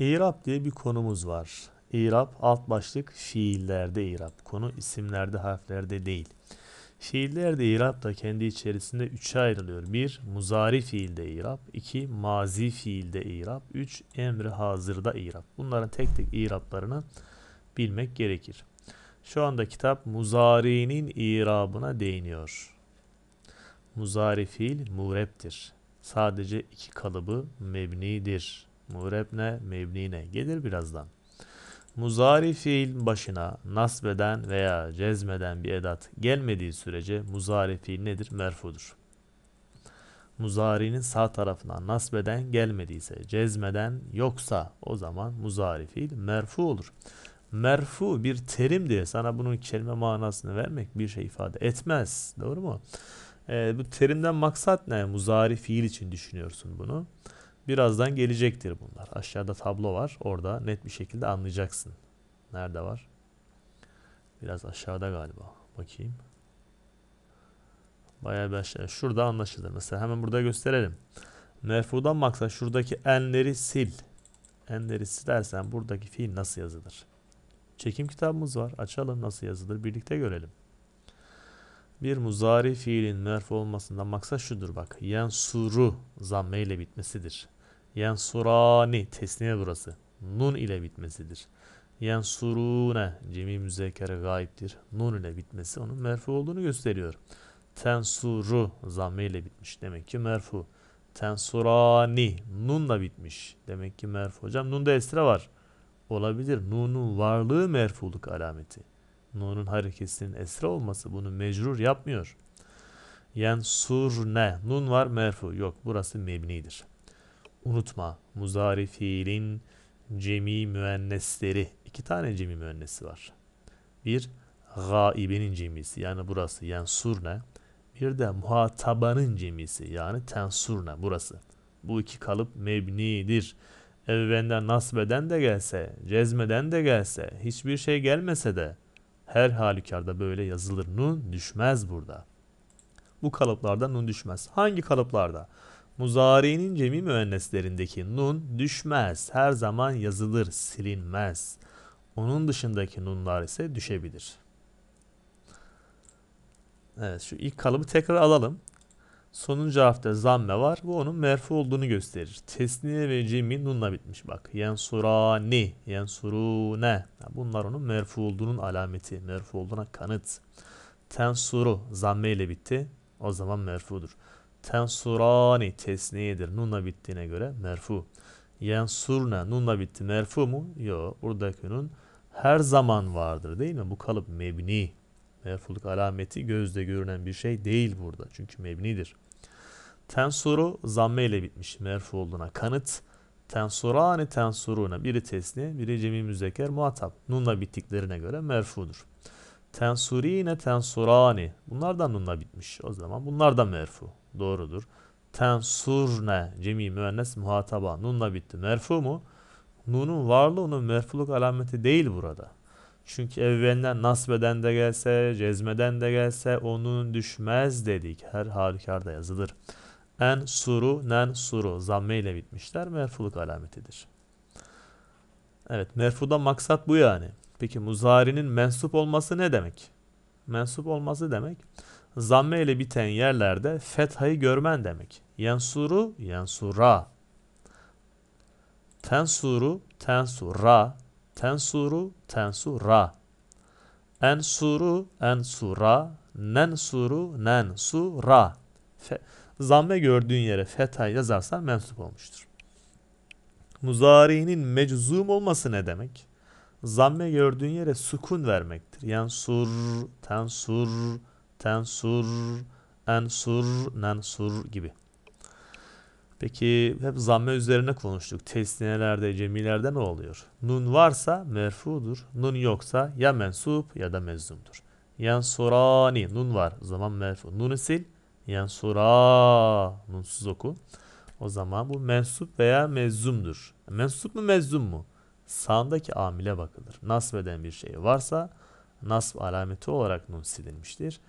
İrab diye bir konumuz var. İrab alt başlık fiillerde irab. Konu isimlerde harflerde değil. Fiillerde irab da kendi içerisinde üçe ayrılıyor. Bir Muzari fiilde irab. iki Mazi fiilde irab. üç Emri hazırda irab. Bunların tek tek irablarını bilmek gerekir. Şu anda kitap muzari'nin irabına değiniyor. Muzari fiil mureptir. Sadece iki kalıbı mebnidir. Murebne mebnine gelir birazdan. Muzari fiil başına nasbeden veya cezmeden bir edat gelmediği sürece muzari fiil nedir? Merfudur. Muzari'nin sağ tarafına nasbeden gelmediyse, cezmeden yoksa o zaman muzari fiil merfu olur. Merfu bir terim diye sana bunun kelime manasını vermek bir şey ifade etmez. Doğru mu? E, bu terimden maksat ne? Muzari fiil için düşünüyorsun bunu. Birazdan gelecektir bunlar. Aşağıda tablo var. Orada net bir şekilde anlayacaksın. Nerede var? Biraz aşağıda galiba. Bakayım. Bayağı bir aşağı. Şurada anlaşılır. Mesela hemen burada gösterelim. Merfudan maksat şuradaki enleri sil. Enleri silersen buradaki fiil nasıl yazılır? Çekim kitabımız var. Açalım nasıl yazılır. Birlikte görelim. Bir muzari fiilin merfu olmasından maksat şudur bak. Yensuru zamme ile bitmesidir. Yensurani tesniye burası. Nun ile bitmesidir. Yensurune cemi müzekere gayiptir. Nun ile bitmesi onun merfu olduğunu gösteriyor. Tensuru zamme ile bitmiş. Demek ki merfu. Tensurani nunla bitmiş. Demek ki merfu. Hocam da esra var. Olabilir. Nunun varlığı merfuluk alameti. Nunun hareketinin esra olması bunu mecrur yapmıyor. Yensurne. Nun var merfu. Yok burası mebnidir unutma. Muzari fiilin cemi müennesleri. iki tane cemi müennesi var. Bir gaibenin cemisi yani burası yensurne. Bir de muhatabanın cemisi yani tensurne burası. Bu iki kalıp mebnidir. Evvenden nasbeden de gelse, cezmeden de gelse, hiçbir şey gelmese de her halükarda böyle yazılır. Nun düşmez burada. Bu kalıplarda nun düşmez. Hangi kalıplarda? Muzari'nin cemi müenneslerindeki nun düşmez, her zaman yazılır, silinmez. Onun dışındaki nunlar ise düşebilir. Evet şu ilk kalıbı tekrar alalım. Sonuncu hafta zamme var. Bu onun merfu olduğunu gösterir. Tesniye ve cemi nunla bitmiş bak. Yensurani, yensurune. Bunlar onun merfu olduğunun alameti. Merfu olduğuna kanıt. Tensuru zamme ile bitti. O zaman merfudur. Tensurani tesniyedir. Nunla bittiğine göre merfu. Yensurna nunla bitti. Merfu mu? Yok. Buradaki nun her zaman vardır değil mi? Bu kalıp mebni. Merfuluk alameti gözde görünen bir şey değil burada. Çünkü mebnidir. Tensuru zamme ile bitmiş merfu olduğuna kanıt. Tensurani tensuruna biri tesni, biri cemi müzeker muhatap. Nunla bittiklerine göre merfudur. Tensurine tensurani bunlar da nunla bitmiş. O zaman bunlar da merfu. Doğrudur. Tensurne cemi müennes muhataba. Nunla bitti. Merfu mu? Nun'un varlığı onun merfuluk alameti değil burada. Çünkü evvelinden nasbeden de gelse, cezmeden de gelse onun düşmez dedik. Her halükarda yazılır. En suru, nen suru zamme ile bitmişler. Merfuluk alametidir. Evet merfuda maksat bu yani. Peki muzarinin mensup olması ne demek? Mensup olması demek zamme ile biten yerlerde fethayı görmen demek. Yensuru, yensura. Tensuru, tensura. Tensuru, tensura. Ensuru, ensura. Nensuru, nensura. Fe, zamme gördüğün yere fetha yazarsan mensup olmuştur. Muzari'nin meczum olması ne demek? Zamme gördüğün yere sukun vermektir. Yansur, tensur, tensur tensur, ensur, nensur gibi. Peki hep zamme üzerine konuştuk. tesnelerde, cemilerde ne oluyor? Nun varsa merfudur. Nun yoksa ya mensup ya da mezzumdur. Yansurani. Nun var. O zaman merfu. Nunu sil. Yansura. Nunsuz oku. O zaman bu mensup veya mezzumdur. Mensup mu mezzum mu? Sağındaki amile bakılır. Nasb bir şey varsa nasb alameti olarak nun silinmiştir.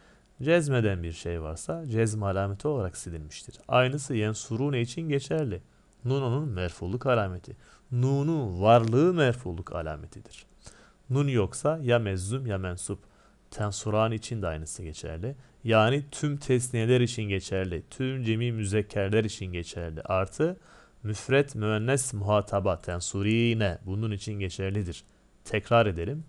Cezmeden bir şey varsa cezm alameti olarak silinmiştir. Aynısı yensurune için geçerli. Nun'un merfulluk alameti. Nun'un varlığı merfulluk alametidir. Nun yoksa ya mezzum ya mensup. Tensuran için de aynısı geçerli. Yani tüm tesniyeler için geçerli. Tüm cemi müzekkerler için geçerli. Artı müfret müennes muhataba tensurine bunun için geçerlidir. Tekrar edelim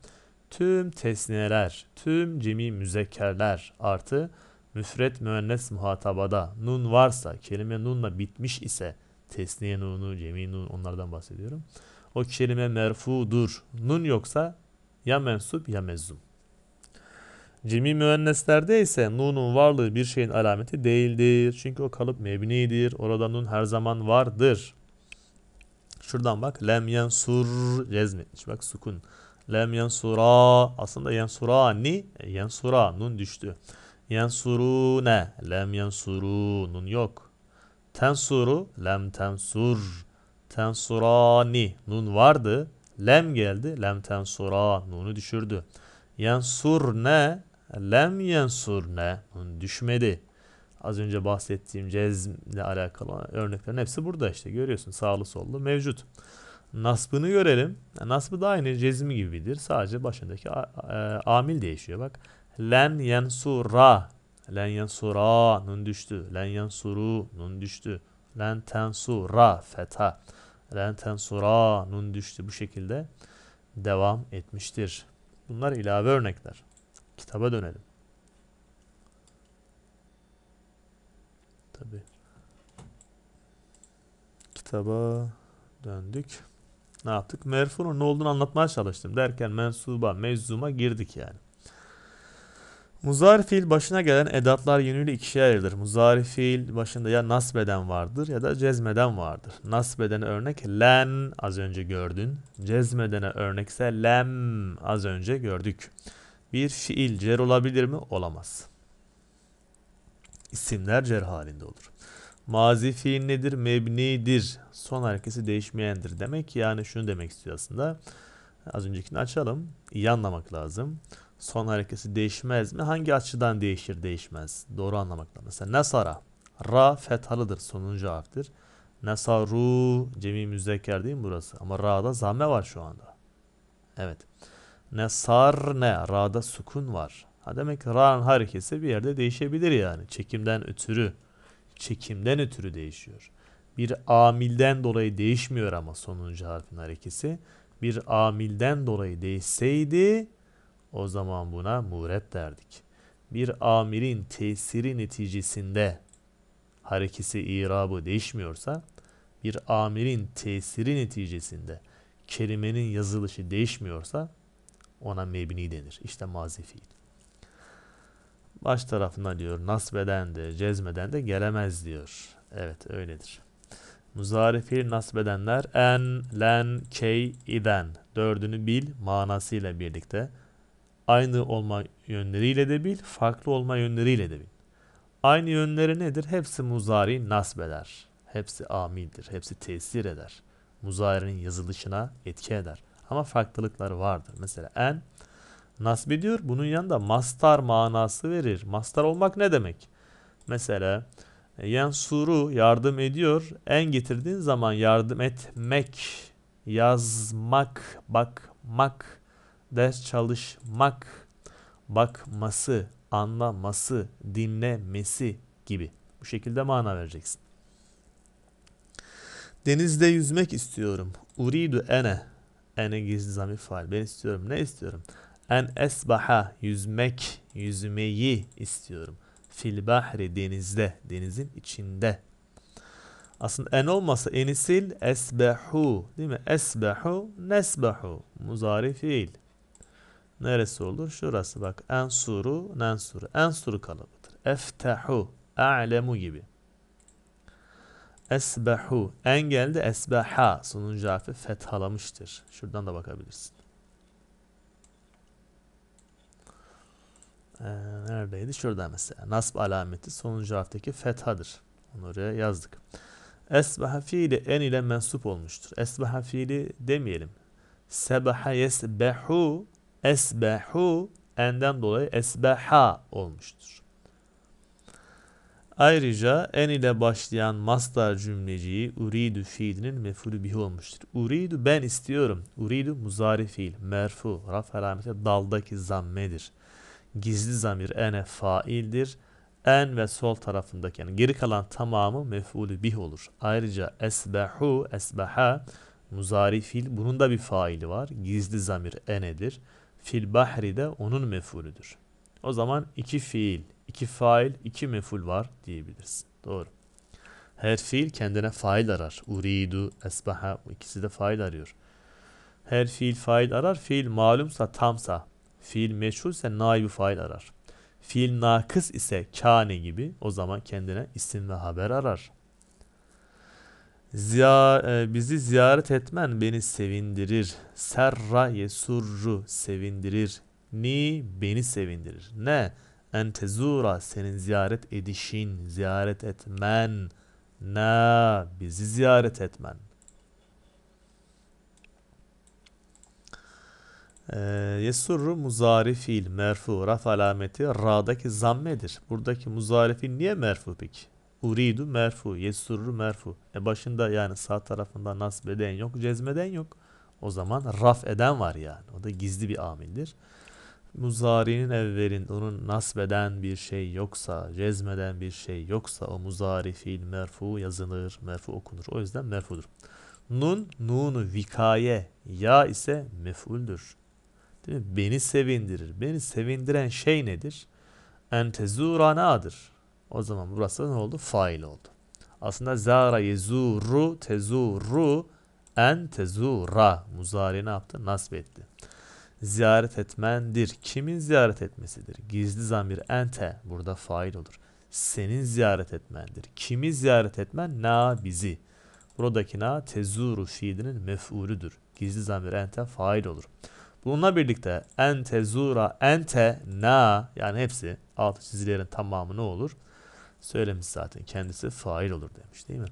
tüm tesniyeler, tüm cemi müzekkerler artı müfret müennes muhatabada nun varsa, kelime nunla bitmiş ise tesniye nunu, cemi nun onlardan bahsediyorum. O kelime merfudur. Nun yoksa ya mensup ya mezzum. Cemi müenneslerde ise nunun varlığı bir şeyin alameti değildir. Çünkü o kalıp mebnidir. Orada nun her zaman vardır. Şuradan bak. Lem yensur cezmetmiş. Bak sukun. Lem yansura. Aslında yansura ni e, Yansura. Nun düştü. yansuru ne Lem yansuru. Nun yok. Tensuru. Lem tensur. Tensurani. Nun vardı. Lem geldi. Lem tensura. Nunu düşürdü. yansur ne Lem yansur ne Nun düşmedi. Az önce bahsettiğim cezmle alakalı örneklerin hepsi burada işte görüyorsun sağlı sollu mevcut. Nasbını görelim. Nasbı da aynı cezmi gibidir. Sadece başındaki e, amil değişiyor. Bak. Len yensura. Len yensura. Nun düştü. Len yensuru. Nun düştü. Len tensura. Feta. Len tensura. Nun düştü. Bu şekilde devam etmiştir. Bunlar ilave örnekler. Kitaba dönelim. tabi Kitaba döndük ne yaptık? Merfunun ne olduğunu anlatmaya çalıştım. Derken mensuba, meczuma girdik yani. Muzari fiil başına gelen edatlar yönüyle ikişer ayrılır. Muzari fiil başında ya nasbeden vardır ya da cezmeden vardır. Nasbedene örnek len az önce gördün. Cezmedene örnekse lem az önce gördük. Bir fiil cer olabilir mi? Olamaz. İsimler cer halinde olur. Mazi fiil nedir? Mebnidir. Son harekesi değişmeyendir demek. Yani şunu demek istiyor aslında. Az öncekini açalım. İyi anlamak lazım. Son harekesi değişmez mi? Hangi açıdan değişir değişmez? Doğru anlamak lazım. Mesela nasara. Ra fethalıdır. Sonuncu harftir. Nasaru cemi Müzeker değil mi burası? Ama ra'da zam'e var şu anda. Evet. Nesar ne? Ra'da sukun var. Ha demek ki ra'nın harekesi bir yerde değişebilir yani. Çekimden ötürü çekimden ötürü değişiyor. Bir amilden dolayı değişmiyor ama sonuncu harfin harekesi. Bir amilden dolayı değişseydi o zaman buna mureb derdik. Bir amirin tesiri neticesinde harekesi irabı değişmiyorsa bir amirin tesiri neticesinde kelimenin yazılışı değişmiyorsa ona mebni denir. İşte mazifi. fiil baş tarafına diyor nasbeden de cezmeden de gelemez diyor. Evet öyledir. Muzari nasbedenler en, len, key, iden dördünü bil manasıyla birlikte. Aynı olma yönleriyle de bil, farklı olma yönleriyle de bil. Aynı yönleri nedir? Hepsi muzari nasbeder. Hepsi amildir. Hepsi tesir eder. Muzari'nin yazılışına etki eder. Ama farklılıklar vardır. Mesela en Nasb ediyor. Bunun yanında mastar manası verir. Mastar olmak ne demek? Mesela e, yensuru yardım ediyor. En getirdiğin zaman yardım etmek, yazmak, bakmak, ders çalışmak, bakması, anlaması, dinlemesi gibi. Bu şekilde mana vereceksin. Denizde yüzmek istiyorum. Uridu ene. Ene gizli zamir faal. Ben istiyorum. Ne istiyorum? En esbaha yüzmek, yüzmeyi istiyorum. Fil bahri denizde, denizin içinde. Aslında en olmasa enisil esbahu değil mi? Esbahu nesbahu? muzari fiil. Neresi olur? Şurası bak. En suru Ensuru En Ensuru kalıbıdır. Eftahu a'lemu gibi. Esbahu en geldi esbeha. Sonuncu harfi fethalamıştır. Şuradan da bakabilirsin. Ee, neredeydi? Şurada mesela. Nasb alameti sonuncu harftaki fethadır. Onu oraya yazdık. Esbaha fiili en ile mensup olmuştur. Esbaha fiili demeyelim. Sebaha yesbehu esbehu enden dolayı esbeha olmuştur. Ayrıca en ile başlayan mastar cümleciği uridu fiilinin mefulü bihi olmuştur. Uridu ben istiyorum. Uridu muzari fiil. Merfu. Raf alameti daldaki zammedir. Gizli zamir ene faildir. En ve sol tarafındaki yani geri kalan tamamı mef'ulü bih olur. Ayrıca esbehu, esbeha muzari fil bunun da bir faili var. Gizli zamir enedir. Fil bahri de onun mef'ulüdür. O zaman iki fiil, iki fail, iki mef'ul var diyebiliriz. Doğru. Her fiil kendine fail arar. Uridu, esbaha ikisi de fail arıyor. Her fiil fail arar. Fiil malumsa, tamsa Fiil meçhulse naibi fail arar. Fiil nakıs ise kâne gibi o zaman kendine isim ve haber arar. Ziya, e, bizi ziyaret etmen beni sevindirir. Serra yesurru sevindirir. Ni beni sevindirir. Ne? Entezura senin ziyaret edişin, ziyaret etmen. Ne bizi ziyaret etmen. E, yesurru muzari fiil merfu. Raf alameti ra'daki zammedir. Buradaki muzari fiil niye merfu peki? Uridu merfu. Yesurru merfu. E başında yani sağ tarafında nasbeden yok. Cezmeden yok. O zaman raf eden var yani. O da gizli bir amildir. Muzari'nin evvelin onun nasbeden bir şey yoksa, cezmeden bir şey yoksa o muzari fiil merfu yazılır, merfu okunur. O yüzden merfudur. Nun, nunu vikaye, ya ise mefuldür. Değil mi? Beni sevindirir. Beni sevindiren şey nedir? Entezuranadır. O zaman burası ne oldu? Fail oldu. Aslında zara yezuru tezuru entezura muzari ne yaptı? Nasb etti. Ziyaret etmendir. Kimin ziyaret etmesidir? Gizli zamir ente burada fail olur. Senin ziyaret etmendir. Kimi ziyaret etmen? Na bizi. Buradaki na tezuru fiilinin mef'ulüdür. Gizli zamir ente fail olur. Bununla birlikte ente, zura, ente, na yani hepsi altı çizilerin tamamı ne olur? Söylemiş zaten kendisi fail olur demiş değil mi?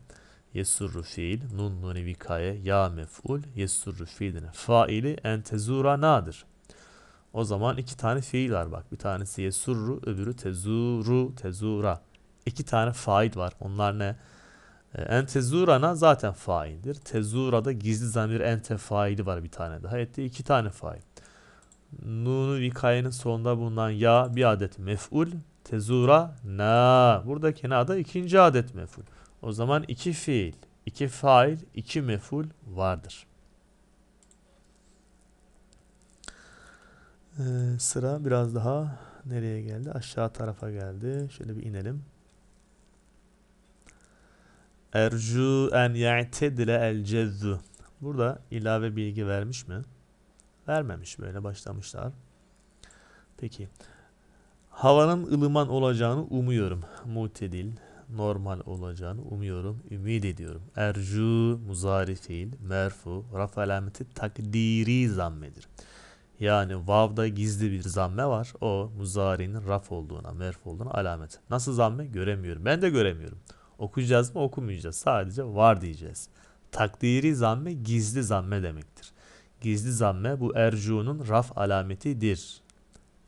Yesurru fiil, nun nuni vikaye, ya mef'ul, yesurru fiilinin faili ente, zura, nadır. O zaman iki tane fiil var bak. Bir tanesi yesurru, öbürü tezuru, tezura. İki tane fail var. Onlar ne? Entezurana zaten faildir. Tezura'da gizli zamir ente faili var bir tane daha. Etti iki tane fail. Nunu vikayenin sonunda bulunan ya bir adet mef'ul. Tezura na. Buradaki na da ikinci adet mef'ul. O zaman iki fiil, iki fail, iki mef'ul vardır. Ee, sıra biraz daha nereye geldi? Aşağı tarafa geldi. Şöyle bir inelim. Ercu en ya'tedile el cezzu. Burada ilave bilgi vermiş mi? Vermemiş böyle başlamışlar. Peki. Havanın ılıman olacağını umuyorum. Mutedil normal olacağını umuyorum. Ümid ediyorum. Ercu muzari fiil. Merfu. Raf alameti takdiri zammedir. Yani vavda gizli bir zamme var. O muzari'nin raf olduğuna, merf olduğuna alamet. Nasıl zamme? Göremiyorum. Ben de göremiyorum. Okuyacağız mı okumayacağız. Sadece var diyeceğiz. Takdiri zamme gizli zamme demektir. Gizli zamme bu ercu'nun raf alametidir.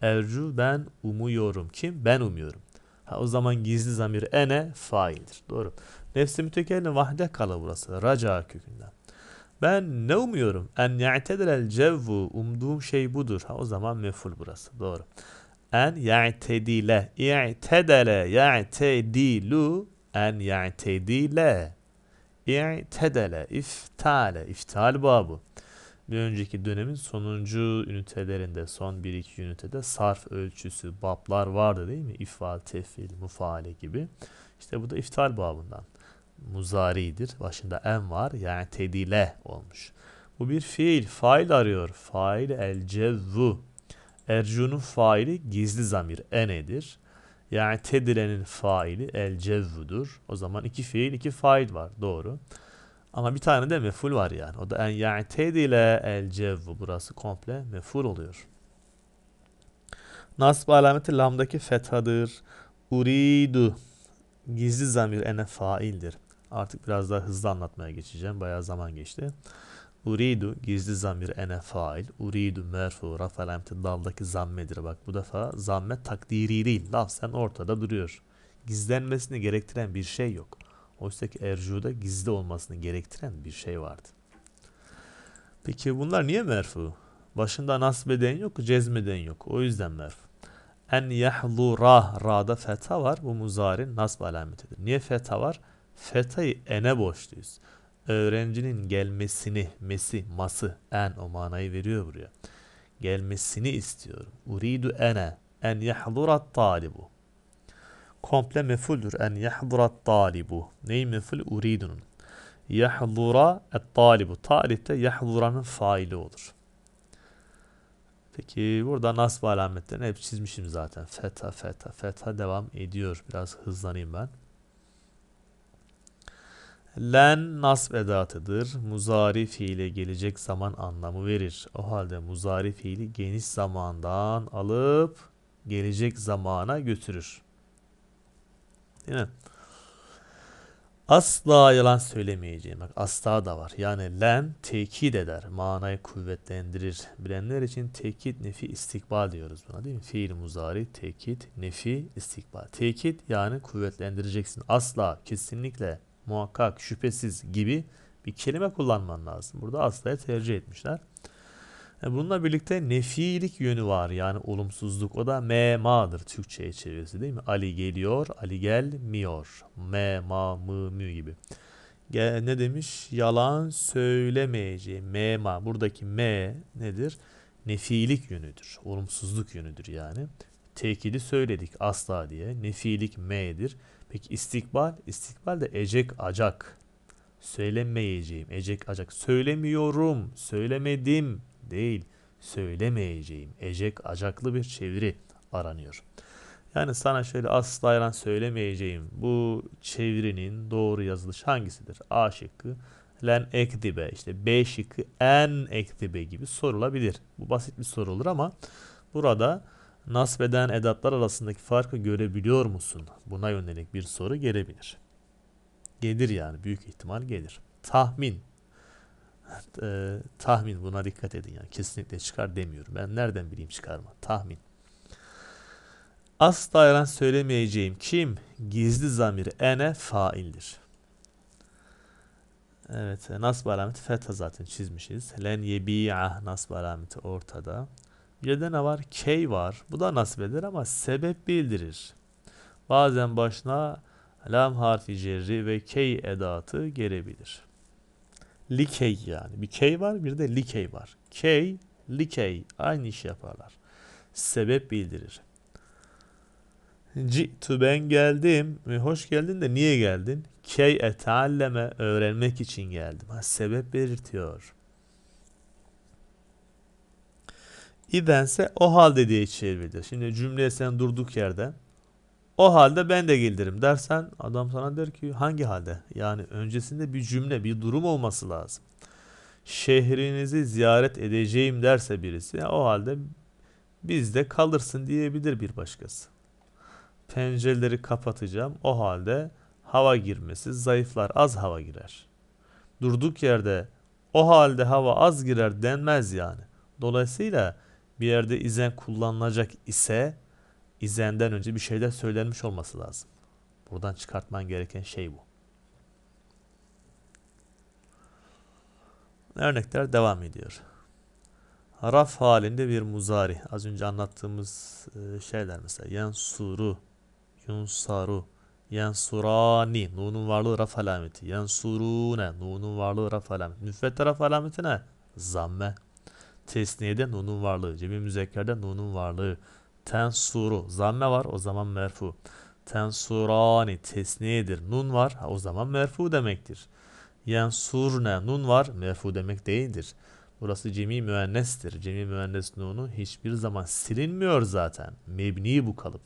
Ercu ben umuyorum. Kim? Ben umuyorum. Ha, o zaman gizli zamir ene faildir. Doğru. Nefsi mütekelli vahde kala burası. Raca kökünden. Ben ne umuyorum? En ya'tedelel cevvu. Umduğum şey budur. Ha, o zaman meful burası. Doğru. En ya'tedile. Ya'tedele. Ya'tedilu en ya'tedile i'tedele iftale iftal babu. bir önceki dönemin sonuncu ünitelerinde son 1-2 ünitede sarf ölçüsü bablar vardı değil mi? İfal, tefil, mufale gibi. İşte bu da iftal babından. Muzari'dir. Başında en var. Yani tedile olmuş. Bu bir fiil. Fail arıyor. Fail el cezzu. Ercun'un faili gizli zamir. Ene'dir. Yani tedilenin faili el cevvudur. O zaman iki fiil iki fail var. Doğru. Ama bir tane de meful var yani. O da en yani tedile el cevvu. Burası komple meful oluyor. Nasb alameti lamdaki fethadır. Uridu. Gizli zamir ene faildir. Artık biraz daha hızlı anlatmaya geçeceğim. Bayağı zaman geçti. Uridu gizli zamir ene fail. Uridu merfu rafal emti daldaki zammedir. Bak bu defa zamme takdiri değil. Laf sen ortada duruyor. Gizlenmesini gerektiren bir şey yok. Oysa ki ercuda gizli olmasını gerektiren bir şey vardı. Peki bunlar niye merfu? Başında nasbeden yok, cezmeden yok. O yüzden merfu. En yahlu ra ra'da feta var. Bu muzarin nasb alametidir. Niye feta var? Fetayı ene boşluyuz öğrencinin gelmesini, mesi, ması, en o manayı veriyor buraya. Gelmesini istiyorum. Uridu ene, en yahdurat talibu. Komple mefuldür. En yahdurat talibu. Neyi meful? Uridunun. Yahdura et talibu. Talip de yahduranın faili olur. Peki burada nasb alametlerini hep çizmişim zaten. Feta feta feta devam ediyor. Biraz hızlanayım ben. Len nasb edatıdır. Muzari fiile gelecek zaman anlamı verir. O halde muzari fiili geniş zamandan alıp gelecek zamana götürür. Değil mi? Asla yalan söylemeyeceğim. Bak asla da var. Yani len tekit eder. Manayı kuvvetlendirir. Bilenler için tekit nefi istikbal diyoruz buna değil mi? Fiil muzari tekit nefi istikbal. Tekit yani kuvvetlendireceksin. Asla kesinlikle muhakkak, şüphesiz gibi bir kelime kullanman lazım. Burada aslaya tercih etmişler. E, bununla birlikte nefilik yönü var yani olumsuzluk. O da memadır Türkçe'ye çevirisi değil mi? Ali geliyor, Ali gelmiyor. Mema, mı, mü gibi. ne demiş? Yalan söylemeyeceği. Mema. Buradaki me nedir? Nefilik yönüdür. Olumsuzluk yönüdür yani. Tekidi söyledik asla diye. Nefilik me'dir. Peki istikbal? İstikbal de ecek acak. Söylemeyeceğim. Ecek acak. Söylemiyorum. Söylemedim. Değil. Söylemeyeceğim. Ecek acaklı bir çeviri aranıyor. Yani sana şöyle asla yalan söylemeyeceğim. Bu çevirinin doğru yazılış hangisidir? A şıkkı len ekdibe işte B şıkkı en ekdibe gibi sorulabilir. Bu basit bir soru olur ama burada nasbeden edatlar arasındaki farkı görebiliyor musun? Buna yönelik bir soru gelebilir. Gelir yani büyük ihtimal gelir. Tahmin. E, tahmin buna dikkat edin yani kesinlikle çıkar demiyorum. Ben nereden bileyim çıkarma? Tahmin. Asla yalan söylemeyeceğim kim? Gizli zamiri ene faildir. Evet e, nasb alameti fetha zaten çizmişiz. Len yebi'ah nasb alameti ortada. Y'de ne var? K var. Bu da nasip eder ama sebep bildirir. Bazen başına lam harfi cerri ve K edatı gelebilir. Likey yani. Bir K var bir de likey var. K, likey aynı iş yaparlar. Sebep bildirir. Ci'tu ben geldim. E, hoş geldin de niye geldin? Key etalleme öğrenmek için geldim. Ha, sebep belirtiyor. Hidense o halde diye çevrilir. Şimdi cümleye sen durduk yerde, o halde ben de gelirim dersen adam sana der ki hangi halde? Yani öncesinde bir cümle, bir durum olması lazım. Şehrinizi ziyaret edeceğim derse birisi o halde bizde kalırsın diyebilir bir başkası. Pencereleri kapatacağım o halde hava girmesi zayıflar az hava girer. Durduk yerde o halde hava az girer denmez yani. Dolayısıyla bir yerde izen kullanılacak ise izenden önce bir şeyler söylenmiş olması lazım. Buradan çıkartman gereken şey bu. Örnekler devam ediyor. Raf halinde bir muzari. Az önce anlattığımız e, şeyler mesela. Yansuru, yunsaru, yansurani. Nunun varlığı raf alameti. Yansurune. Nunun varlığı raf alameti. Müfret raf alameti ne? Zamme. Tesniyede nunun varlığı. Cebi müzekkerde nunun varlığı. Tensuru. Zamme var o zaman merfu. Tensurani tesniyedir. Nun var o zaman merfu demektir. Yani Yensurne nun var merfu demek değildir. Burası cemi müennestir. Cemi müennes nunu hiçbir zaman silinmiyor zaten. Mebni bu kalıp.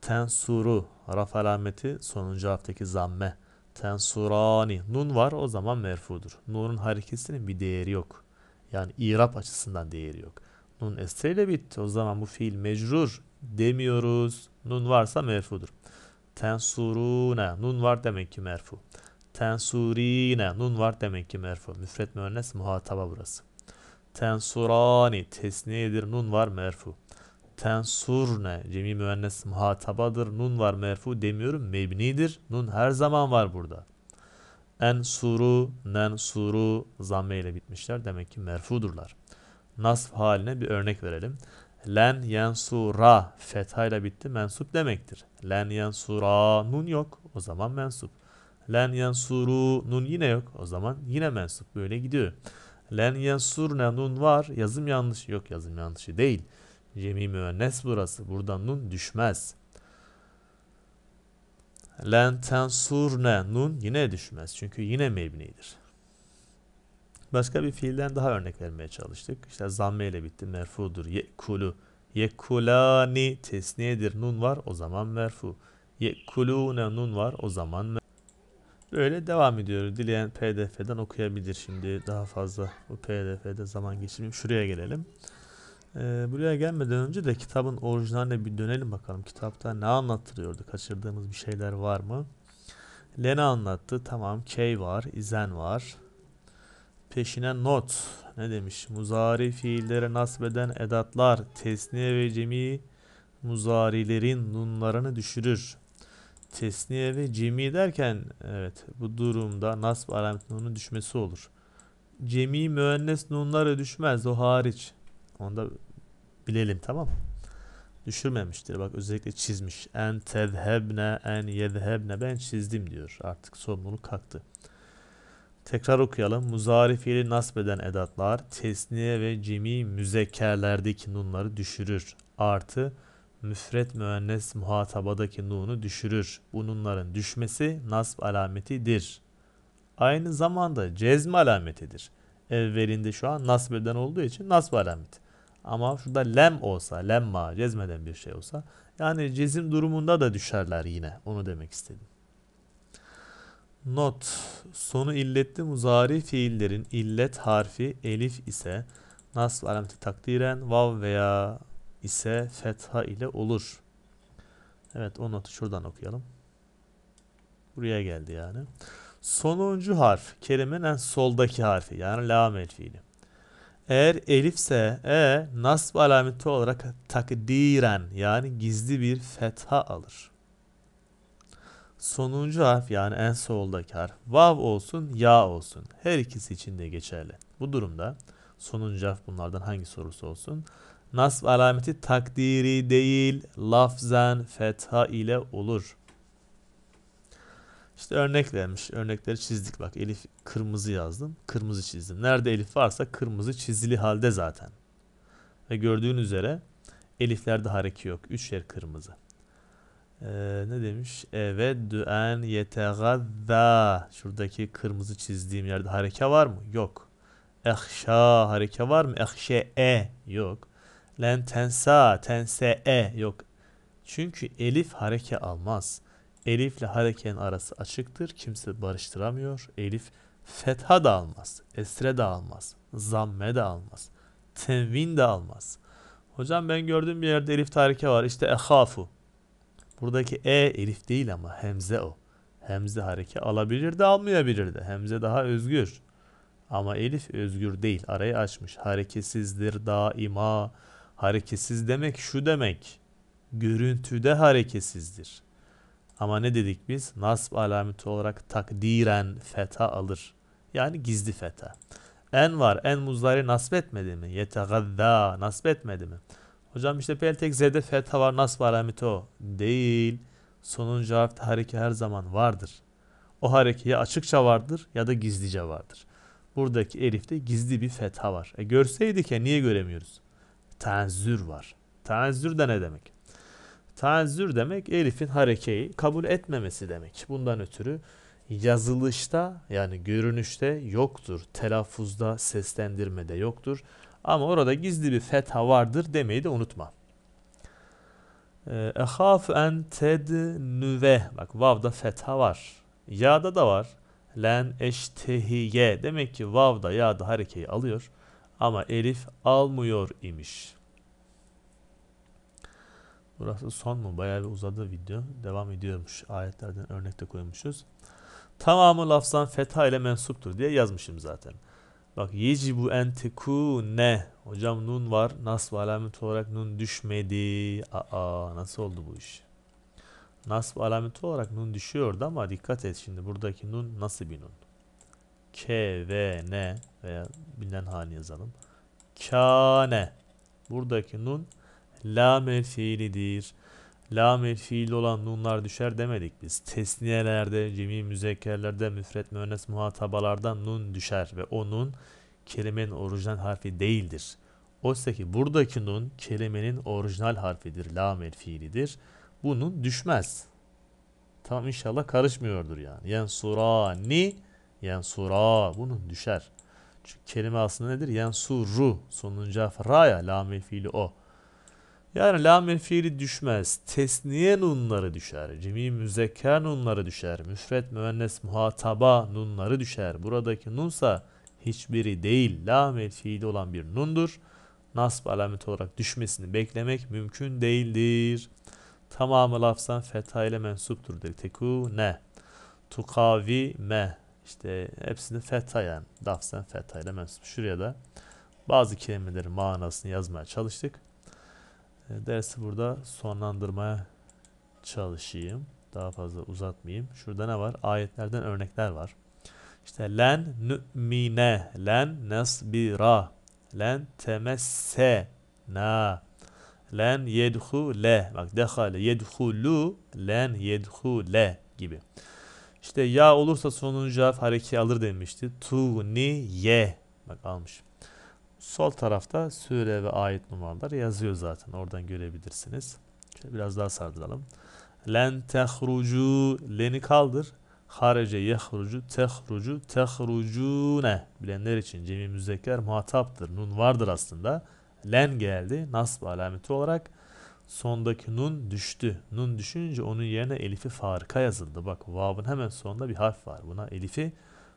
Tensuru raf alameti sonuncu haftaki zamme. Tensurani nun var o zaman merfudur. Nunun hareketinin bir değeri yok. Yani irap açısından değeri yok. Nun esreyle bitti. O zaman bu fiil mecrur demiyoruz. Nun varsa merfudur. Tensuruna Nun var demek ki merfu. Tensurine. Nun var demek ki merfu. Müfret müennes muhataba burası. Tensurani. Tesniyedir. Nun var merfu. Tensurne. Cemi müennes muhatabadır. Nun var merfu demiyorum. Mebnidir. Nun her zaman var burada. En suru Ensuru, suru zamme ile bitmişler. Demek ki merfudurlar. Nasf haline bir örnek verelim. Len yensura ile bitti mensup demektir. Len yensura nun yok o zaman mensup. Len yensuru nun yine yok o zaman yine mensup böyle gidiyor. Len yensurne nun var yazım yanlışı yok yazım yanlışı değil. Cemi müennes burası buradan nun düşmez. Len tensurne nun yine düşmez. Çünkü yine mebnidir. Başka bir fiilden daha örnek vermeye çalıştık. İşte zamme ile bitti. Merfudur. Yekulu. Yekulani tesniyedir. Nun var. O zaman merfu. Yekulune nun var. O zaman merfu. Böyle devam ediyor. Dileyen pdf'den okuyabilir şimdi. Daha fazla bu pdf'de zaman geçirmeyeyim. Şuraya gelelim. Ee, buraya gelmeden önce de kitabın orijinaline bir dönelim bakalım. Kitapta ne anlattırıyordu? Kaçırdığımız bir şeyler var mı? Lena anlattı. Tamam. K var. İzen var. Peşine not. Ne demiş? Muzari fiillere nasbeden edatlar, tesniye ve cemi muzarilerin nunlarını düşürür. Tesniye ve cemi derken evet bu durumda nasb alametinin nunun düşmesi olur. Cemi müennes nunları düşmez o hariç. Onda bilelim tamam Düşürmemiştir. Bak özellikle çizmiş. En tezhebne en yezhebne ben çizdim diyor. Artık sorumluluk kalktı. Tekrar okuyalım. Muzari nasbeden edatlar tesniye ve cemi müzekkerlerdeki nunları düşürür. Artı müfret müennes muhatabadaki nunu düşürür. Bu nunların düşmesi nasb alametidir. Aynı zamanda cezm alametidir. Evvelinde şu an nasbeden olduğu için nasb alameti. Ama şurada lem olsa, lemma cezmeden bir şey olsa yani cezim durumunda da düşerler yine. Onu demek istedim. Not. Sonu illetli muzari fiillerin illet harfi elif ise nasıl alameti takdiren vav veya ise fetha ile olur. Evet o notu şuradan okuyalım. Buraya geldi yani. Sonuncu harf kelimenin en soldaki harfi yani lamel fiili. Eğer elifse e nasb alameti olarak takdiren yani gizli bir fetha alır. Sonuncu harf yani en soldaki harf vav olsun ya olsun her ikisi için de geçerli. Bu durumda sonuncu harf bunlardan hangi sorusu olsun nasb alameti takdiri değil lafzen fetha ile olur. İşte örnek vermiş. Örnekleri çizdik bak. Elif kırmızı yazdım. Kırmızı çizdim. Nerede elif varsa kırmızı çizili halde zaten. Ve gördüğün üzere eliflerde hareki yok. Üç yer kırmızı. Ee, ne demiş? Eveddu en yetegazza. Şuradaki kırmızı çizdiğim yerde hareke var mı? Yok. Ehşa hareke var mı? Ehşe e. Yok. Len tensa tense e. Yok. Çünkü elif hareke almaz. Elif ile harekenin arası açıktır. Kimse barıştıramıyor. Elif fetha da almaz. Esre de almaz. Zamme de almaz. Tenvin de almaz. Hocam ben gördüğüm bir yerde elif tarike var. İşte ehafu. Buradaki e elif değil ama hemze o. Hemze hareke alabilir de almayabilir de. Hemze daha özgür. Ama elif özgür değil. Arayı açmış. Hareketsizdir daima. Hareketsiz demek şu demek. Görüntüde hareketsizdir. Ama ne dedik biz? Nasb alameti olarak takdiren feta alır. Yani gizli feta. En var. En muzari nasb etmedi mi? Yetegazza nasb etmedi mi? Hocam işte peltek z'de feta var. Nasb alameti o. Değil. Sonuncu harfte hareke her zaman vardır. O hareke ya açıkça vardır ya da gizlice vardır. Buradaki elifte gizli bir fetha var. E görseydik ya niye göremiyoruz? Tenzür var. Tenzür de ne demek? Tenzür demek Elif'in harekeyi kabul etmemesi demek. Bundan ötürü yazılışta yani görünüşte yoktur. Telaffuzda, seslendirmede yoktur. Ama orada gizli bir fetha vardır demeyi de unutma. Ehaf ee, en ted nüve. Bak vavda fetha var. Ya'da da var. Len eştehiye. Demek ki vavda ya'da harekeyi alıyor. Ama elif almıyor imiş. Burası son mu? Bayağı bir uzadı video. Devam ediyormuş. Ayetlerden örnek de koymuşuz. Tamamı lafzan fetha ile mensuptur diye yazmışım zaten. Bak yecibu enteku ne? Hocam nun var. Nas alamet olarak nun düşmedi. Aa nasıl oldu bu iş? Nas alamet olarak nun düşüyordu ama dikkat et şimdi buradaki nun nasıl bir nun? K, V, N veya bilinen hali yazalım. Kane. Buradaki nun La merfiilidir. La merfiil olan nunlar düşer demedik biz. Tesniyelerde, cemi müzekkerlerde, müfret müennes muhatabalardan nun düşer ve o nun kelimenin orijinal harfi değildir. Oysa ki buradaki nun kelimenin orijinal harfidir. La merfiilidir. Bu nun düşmez. Tam inşallah karışmıyordur yani. Yensurani, yensura. Bunun düşer. Çünkü kelime aslında nedir? Yensuru. Sonuncu harf ra ya. La merfiili o. Yani la fiili düşmez. Tesniye nunları düşer. Cemi müzekker nunları düşer. Müfret müennes muhataba nunları düşer. Buradaki nunsa hiçbiri değil. la fiili olan bir nundur. Nasb alamet olarak düşmesini beklemek mümkün değildir. Tamamı lafzan fetha ile mensuptur Teku ne? Tukavi me. İşte hepsini fetha yani. Lafzan fetha ile mensup. Şuraya da bazı kelimelerin manasını yazmaya çalıştık. Ee, dersi burada sonlandırmaya çalışayım. Daha fazla uzatmayayım. Şurada ne var? Ayetlerden örnekler var. İşte len nü'mine, len nasbira, len temesse na, len yedhule. Bak dehale, yedhulu, len yedhule gibi. İşte ya olursa sonuncu harf hareki alır demişti. Tu ni ye. Bak almış. Sol tarafta sure ve ayet numaralar yazıyor zaten. Oradan görebilirsiniz. Şöyle biraz daha sardıralım. Len tehrucu leni kaldır. Harece yehrucu tehrucu tehrucune. Bilenler için cemi müzekker muhataptır. Nun vardır aslında. Len geldi. Nasb alameti olarak sondaki nun düştü. Nun düşünce onun yerine elifi farka yazıldı. Bak vav'ın hemen sonunda bir harf var. Buna elifi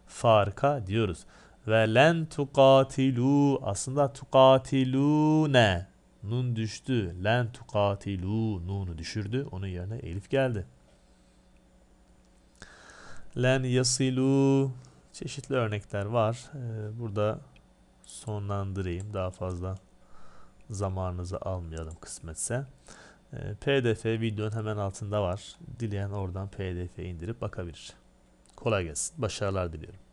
farka diyoruz. Ve len tuqatilu aslında tuqatilu ne? nun düştü. Len tuqatilu nunu düşürdü. Onun yerine elif geldi. Len yasilu çeşitli örnekler var. Ee, burada sonlandırayım daha fazla zamanınızı almayalım kısmetse. Ee, PDF videonun hemen altında var. Dileyen oradan PDF indirip bakabilir. Kolay gelsin. Başarılar diliyorum.